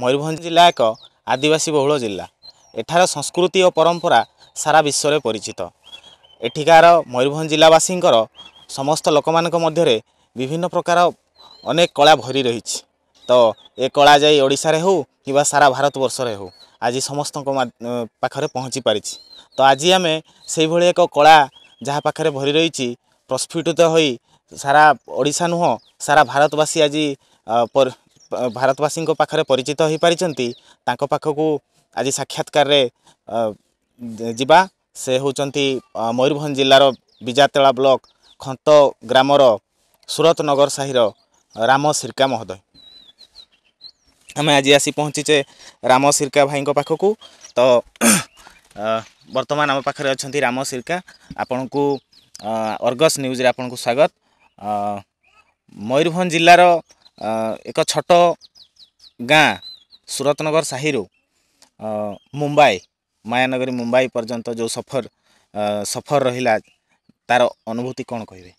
ମୟୂରଭଞ୍ଜ ଜିଲ୍ଲା ଏକ ଆଦିବାସୀ ବହୁଳ ଜିଲ୍ଲା ଏଠାର ସଂସ୍କୃତି ଓ ପରମ୍ପରା ସାରା ବିଶ୍ୱରେ ପରିଚିତ ଏଠିକାର ମୟୂରଭଞ୍ଜ ଜିଲ୍ଲାବାସୀଙ୍କର ସମସ୍ତ ଲୋକମାନଙ୍କ ମଧ୍ୟରେ ବିଭିନ୍ନ ପ୍ରକାର ଅନେକ କଳା ଭରି ରହିଛି ତ ଏ କଳା ଯାଇ ଓଡ଼ିଶାରେ ହେଉ କିମ୍ବା ସାରା ଭାରତ ବର୍ଷରେ ହେଉ ଆଜି ସମସ୍ତଙ୍କ ପାଖରେ ପହଞ୍ଚି ପାରିଛି ତ ଆଜି ଆମେ ସେହିଭଳି ଏକ କଳା ଯାହା ପାଖରେ ଭରି ରହିଛି ପ୍ରସ୍ଫୁଟିତ ହୋଇ ସାରା ଓଡ଼ିଶା ନୁହଁ ସାରା ଭାରତବାସୀ ଆଜି ଭାରତବାସୀଙ୍କ ପାଖରେ ପରିଚିତ ହୋଇପାରିଛନ୍ତି ତାଙ୍କ ପାଖକୁ ଆଜି ସାକ୍ଷାତକାରରେ ଯିବା ସେ ହେଉଛନ୍ତି ମୟୂରଭଞ୍ଜ ଜିଲ୍ଲାର ବିଜାତେଳା ବ୍ଲକ ଖନ୍ତ ଗ୍ରାମର ସୁରତ ନଗର ସାହିର ରାମ ସିର୍କା ମହୋଦୟ ଆମେ ଆଜି ଆସି ପହଞ୍ଚିଛେ ରାମ ସିର୍କା ଭାଇଙ୍କ ପାଖକୁ ତ ବର୍ତ୍ତମାନ ଆମ ପାଖରେ ଅଛନ୍ତି ରାମ ସିର୍କା ଆପଣଙ୍କୁ ଅର୍ଗସ୍ ନ୍ୟୁଜ୍ରେ ଆପଣଙ୍କୁ ସ୍ୱାଗତ ମୟୂରଭଞ୍ଜ ଜିଲ୍ଲାର एक छोट गाँ सुरतनगर साहि मुंबई मायानगरी मुंबई पर्यंत जो सफर सफर रहिला तार अनुभूति कौन କହିବେ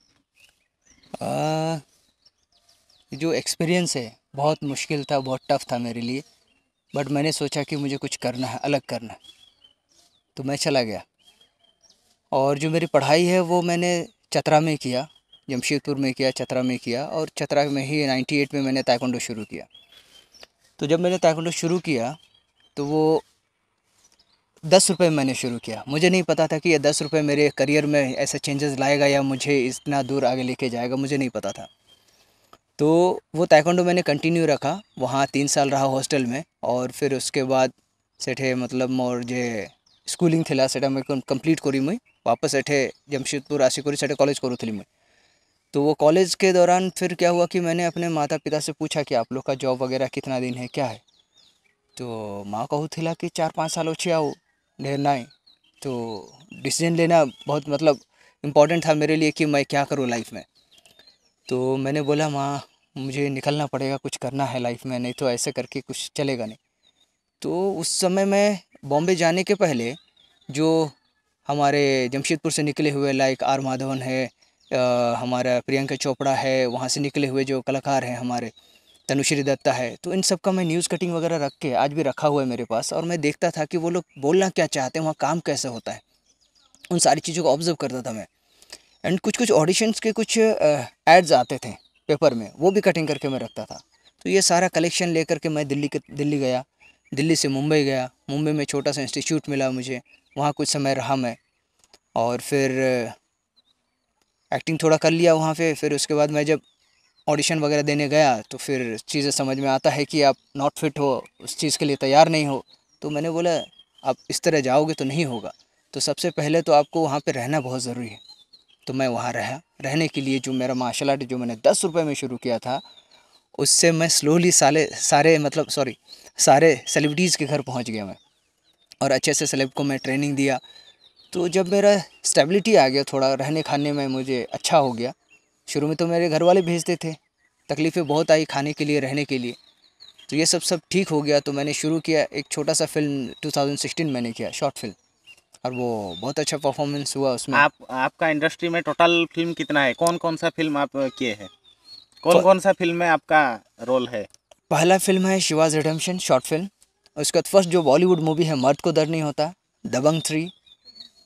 जो एक्सपीरियंस है बहुत मुश्किल था बहुत टफ था मेरे लिए बट मैंने सोचा कि मुझे कुछ करना है अलग करना है तो मैं चला गया और जो मेरी पढ़ाई है वो मैंने चतरा में किया जमशेदपुर में किया चतरा में किया और चतरा में ही 98 में मैंने ताइकंडो शुरू किया तो जब मैंने ताइकंडो शुरू किया तो वो दस रुपये मैंने शुरू किया मुझे नहीं पता था कि ये दस रुपये मेरे करियर में ऐसे चेंजेस लाएगा या मुझे इतना दूर आगे लेके जाएगा मुझे नहीं पता था तो वो ताइकंडो मैंने कंटिन्यू रखा वहाँ तीन साल रहा हॉस्टल में और फिर उसके बाद सेठे मतलब मोर जे स्कूलिंग थी सेटा मैं कंप्लीट करी मुई वापस सेठे जमशेदपुर आसिकोरी सेठे कॉलेज थी मुई तो वो कॉलेज के दौरान फिर क्या हुआ कि मैंने अपने माता पिता से पूछा कि आप लोग का जॉब वगैरह कितना दिन है क्या है तो माँ कहू थी कि चार पाँच साल अच्छी आओ ढेर नाई तो डिसीजन लेना बहुत मतलब इम्पॉर्टेंट था मेरे लिए कि मैं क्या करूँ लाइफ में तो मैंने बोला माँ मुझे निकलना पड़ेगा कुछ करना है लाइफ में नहीं तो ऐसे करके कुछ चलेगा नहीं तो उस समय मैं बॉम्बे जाने के पहले जो हमारे जमशेदपुर से निकले हुए लाइक आर माधवन है हमारा प्रियंका चोपड़ा है वहाँ से निकले हुए जो कलाकार हैं हमारे तनुश्री दत्ता है तो इन सब का मैं न्यूज़ कटिंग वगैरह रख के आज भी रखा हुआ है मेरे पास और मैं देखता था कि वो लोग बोलना क्या चाहते हैं वहाँ काम कैसे होता है उन सारी चीज़ों को ऑब्जर्व करता था मैं एंड कुछ कुछ ऑडिशंस के कुछ एड्स आते थे पेपर में वो भी कटिंग करके मैं रखता था तो ये सारा कलेक्शन ले करके मैं दिल्ली के दिल्ली गया दिल्ली से मुंबई गया मुंबई में छोटा सा इंस्टीट्यूट मिला मुझे वहाँ कुछ समय रहा मैं और फिर एक्टिंग थोड़ा कर लिया वहाँ पे फिर उसके बाद मैं जब ऑडिशन वगैरह देने गया तो फिर चीज़ें समझ में आता है कि आप नॉट फिट हो उस चीज़ के लिए तैयार नहीं हो तो मैंने बोला आप इस तरह जाओगे तो नहीं होगा तो सबसे पहले तो आपको वहाँ पर रहना बहुत ज़रूरी है तो मैं वहाँ रहा रहने के लिए जो मेरा मार्शल आर्ट जो मैंने दस रुपये में शुरू किया था उससे मैं स्लोली साले सारे मतलब सॉरी सारे सेलिब्रिटीज़ के घर पहुँच गया मैं और अच्छे से सेलेब को मैं ट्रेनिंग दिया तो जब मेरा स्टेबिलिटी आ गया थोड़ा रहने खाने में मुझे अच्छा हो गया शुरू में तो मेरे घर वाले भेजते थे तकलीफ़ें बहुत आई खाने के लिए रहने के लिए तो ये सब सब ठीक हो गया तो मैंने शुरू किया एक छोटा सा फिल्म 2016 मैंने किया शॉर्ट फिल्म और वो बहुत अच्छा परफॉर्मेंस हुआ उसमें आप आपका इंडस्ट्री में टोटल फिल्म कितना है कौन कौन सा फिल्म आप किए हैं कौन कौन सा फिल्म में आपका रोल है पहला फिल्म है शिवाज रिडम्शन शॉर्ट फिल्म उसके बाद फर्स्ट जो बॉलीवुड मूवी है मर्द को दर नहीं होता दबंग थ्री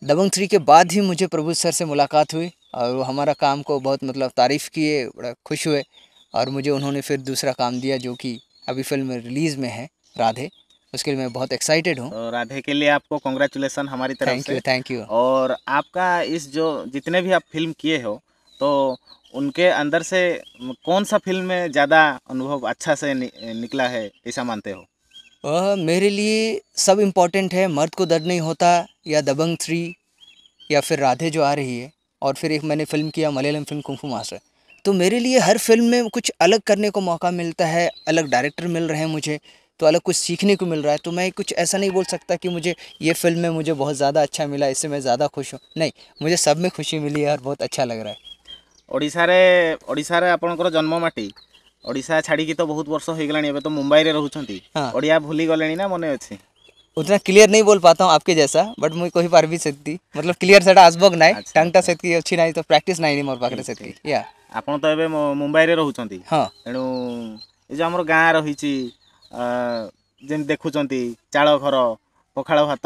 दबंग थ्री के बाद ही मुझे प्रभु सर से मुलाकात हुई और वो हमारा काम को बहुत मतलब तारीफ़ किए बड़ा खुश हुए और मुझे उन्होंने फिर दूसरा काम दिया जो कि अभी फिल्म रिलीज़ में है राधे उसके लिए मैं बहुत एक्साइटेड हूँ तो राधे के लिए आपको कॉन्ग्रेचुलेसन हमारी तरफ थैंक यू थैंक यू और आपका इस जो जितने भी आप फिल्म किए हो तो उनके अंदर से कौन सा फिल्म में ज़्यादा अनुभव अच्छा से नि, निकला है ऐसा मानते हो आ, मेरे लिए सब इम्पॉर्टेंट है मर्द को दर्द नहीं होता या दबंग थ्री या फिर राधे जो आ रही है और फिर एक मैंने फ़िल्म किया मलयालम फिल्म कुंफू मास्टर तो मेरे लिए हर फिल्म में कुछ अलग करने को मौका मिलता है अलग डायरेक्टर मिल रहे हैं मुझे तो अलग कुछ सीखने को मिल रहा है तो मैं कुछ ऐसा नहीं बोल सकता कि मुझे ये फिल्म में मुझे बहुत ज़्यादा अच्छा मिला इससे मैं ज़्यादा खुश हूँ नहीं मुझे सब में खुशी मिली है और बहुत अच्छा लग रहा है रे ଓଡ଼ିଶାରେ ଆପଣଙ୍କର ଜନ୍ମ माटी ଓଡ଼ିଶା ଛାଡ଼ିକି ତ ବହୁତ ବର୍ଷ ହୋଇଗଲାଣି ଏବେ ତ ମୁମ୍ବାଇରେ ରହୁଛନ୍ତି ଓଡ଼ିଆ ଭୁଲି ଗଲେଣି ନା ମନେ ଅଛି उतना क्लियर नहीं बोल पाता हूँ आपके जैसा बट मुझे कही पार भी सकती मतलब क्लियर सेटा आसबग ना टांगटा सेतकी अच्छी ना तो प्रैक्टिस ना मोर पाखे सेतकी या ଆପଣ ତ ଏବେ ମୁମ୍ବାଇରେ ରହୁଛନ୍ତି ହଁ ତେଣୁ ଏ ଯେଉଁ ଆମର ଗାଁ ରହିଛି ଯେମିତି ଦେଖୁଛନ୍ତି ଚାଳ ଘର ପଖାଳ ଭାତ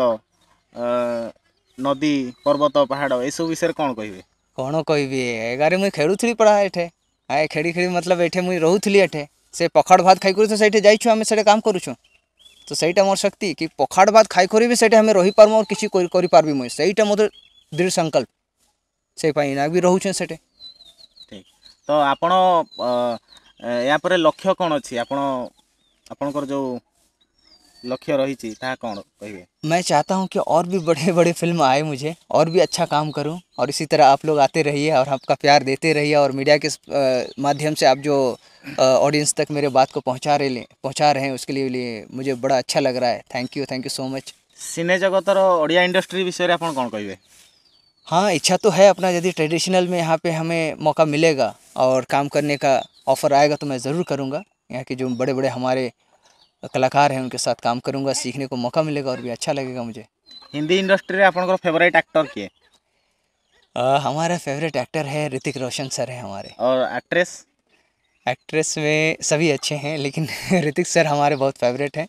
ନଦୀ ପର୍ବତ ପାହାଡ଼ ଏସବୁ ବିଷୟରେ କ'ଣ କହିବେ କ'ଣ କହିବି ଏଗାରେ ମୁଇଁ ଖେଳୁଥିଲି ପଢ଼ା ଏଠେ आए खेड़ी खेड़ी मतलब ये मुझे रोली एटे से पखाड़ भात खाई तो सही जाइए आम से काम करुँ तो सहीटा मोर शक्ति कि पखाड़ भात खाई भी सही आम रही पार्मू और किसी करी मुझे सहीटा मोदी दृढ़ संकल्प से भी रोचे से तो आप लक्ष्य कौन अच्छी आप जो लक्ष्य रही कौन कहिए मैं चाहता हूँ कि और भी बड़े बड़े फिल्म आए मुझे और भी अच्छा काम करूँ और इसी तरह आप लोग आते रहिए और आपका प्यार देते रहिए और मीडिया के माध्यम से आप जो ऑडियंस तक मेरे बात को पहुँचा रहे पहुँचा रहे हैं उसके लिए, लिए मुझे बड़ा अच्छा लग रहा है thank you thank you so much cine जगतर ओडिया इंडस्ट्री विषय में आप कौन कहे हाँ इच्छा तो है अपना यदि ट्रेडिशनल में यहाँ पे हमें मौका मिलेगा और काम करने का ऑफ़र आएगा तो मैं ज़रूर करूँगा यहाँ के जो बड़े बड़े हमारे कलाकार हैं उनके साथ काम करूँगा सीखने को मौका मिलेगा और भी अच्छा लगेगा मुझे हिंदी इंडस्ट्री में आप फेवरेट एक्टर किए हमारा फेवरेट एक्टर है ऋतिक रोशन सर है हमारे और एक्ट्रेस एक्ट्रेस में सभी अच्छे हैं लेकिन ऋतिक सर हमारे बहुत फेवरेट हैं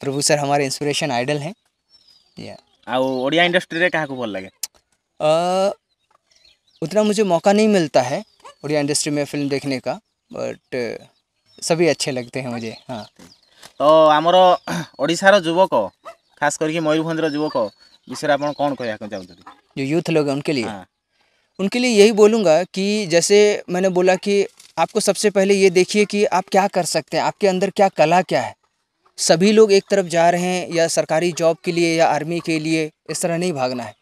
प्रभु सर हमारे इंस्पिरेशन आइडल हैं या ओडिया इंडस्ट्री में को भल लगे उतना मुझे मौका नहीं मिलता है ओडिया इंडस्ट्री में फिल्म देखने का बट सभी अच्छे लगते हैं मुझे हाँ तो आमर ओडार ଯୁବକ खास कर मयूरभ ଯୁवक विषय आप कौन कह चाहते जो यूथ लोग हैं उनके लिए हाँ। उनके लिए यही बोलूँगा कि जैसे मैंने बोला कि आपको सबसे पहले ये देखिए कि आप क्या कर सकते हैं आपके अंदर क्या कला क्या है सभी लोग एक तरफ जा रहे हैं या सरकारी जॉब के लिए या आर्मी के लिए इस तरह नहीं भागना है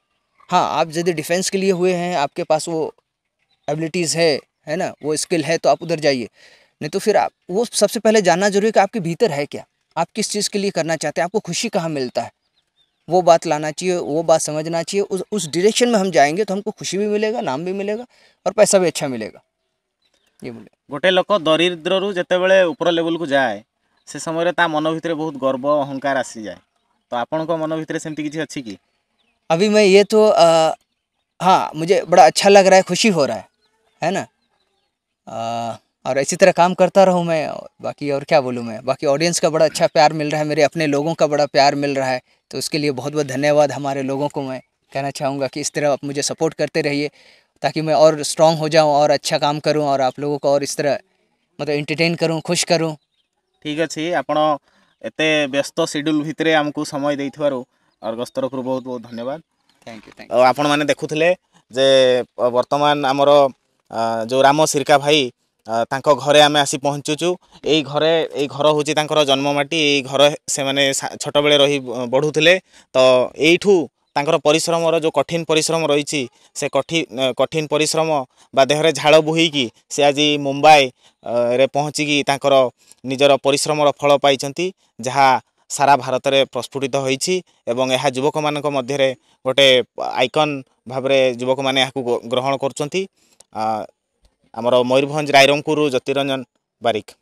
हाँ आप यदि डिफेंस के लिए हुए हैं आपके पास वो एबिलिटीज़ है है ना वो स्किल है तो आप उधर जाइए नहीं तो फिर आप वो सबसे पहले जानना जरूरी है कि आपके भीतर है क्या आप किस चीज़ के लिए करना चाहते हैं आपको खुशी कहाँ मिलता है वो बात लाना चाहिए वो बात समझना चाहिए उस उस डिरेक्शन में हम जाएंगे तो हमको खुशी भी मिलेगा नाम भी मिलेगा और पैसा भी अच्छा मिलेगा ये बोले गोटे लोक दरिद्रू जितेबाला ऊपर लेवल को जाए से समय मन भितर बहुत गर्व अहंकार आसी जाए तो आपण मन भितर सेमती किसी अच्छी कि अभी मैं ये तो आ, हाँ मुझे बड़ा अच्छा लग रहा है खुशी हो रहा है है ना आ, और इसी तरह काम करता रहूँ मैं बाकी और क्या बोलूँ मैं बाकी ऑडियंस का बड़ा अच्छा प्यार मिल रहा है मेरे अपने लोगों का बड़ा प्यार मिल रहा है तो उसके लिए बहुत बहुत धन्यवाद हमारे लोगों को मैं कहना चाहूँगा कि इस तरह आप मुझे सपोर्ट करते रहिए ताकि मैं और स्ट्रॉन्ग हो जाऊँ और अच्छा काम करूँ और आप लोगों को और इस तरह मतलब इंटरटेन करूँ खुश करूँ ठीक अच्छे आप एत व्यस्त सेड्यूल भितर आमको समय देवर अर्गस तरफ बहुत बहुत धन्यवाद थैंक यू थैंक आपने देखुले जे बर्तमान आमर जो राम सिरका भाई ତାଙ୍କ ଘରେ ଆମେ ଆସି ପହଞ୍ଚୁଛୁ ଏଇ ଘରେ ଏଇ ଘର ହେଉଛି ତାଙ୍କର ଜନ୍ମମାଟି ମାଟି ଏଇ ଘର ସେମାନେ ଛୋଟବେଳେ ରହି ବଢ଼ୁଥିଲେ ତ ଏଇଠୁ ତାଙ୍କର ପରିଶ୍ରମର ଯେଉଁ କଠିନ ପରିଶ୍ରମ ରହିଛି ସେ କଠିନ ପରିଶ୍ରମ ବା ଦେହରେ ଝାଳ ବୋହିକି ସେ ଆଜି ମୁମ୍ବାଇରେ ପହଞ୍ଚିକି ତାଙ୍କର ନିଜର ପରିଶ୍ରମର ଫଳ ପାଇଛନ୍ତି ଯାହା ସାରା ଭାରତରେ ପ୍ରସ୍ଫୁଟିତ ହୋଇଛି ଏବଂ ଏହା ଯୁବକମାନଙ୍କ ମଧ୍ୟରେ ଗୋଟେ ଆଇକନ୍ ଭାବରେ ଯୁବକମାନେ ଏହାକୁ ଗ୍ରହଣ କରୁଛନ୍ତି ଆମର ମୟୂରଭଞ୍ଜ ରାଇରଙ୍ଗପୁରରୁ ଜ୍ୟୋତିରଞ୍ଜନ ବାରିକ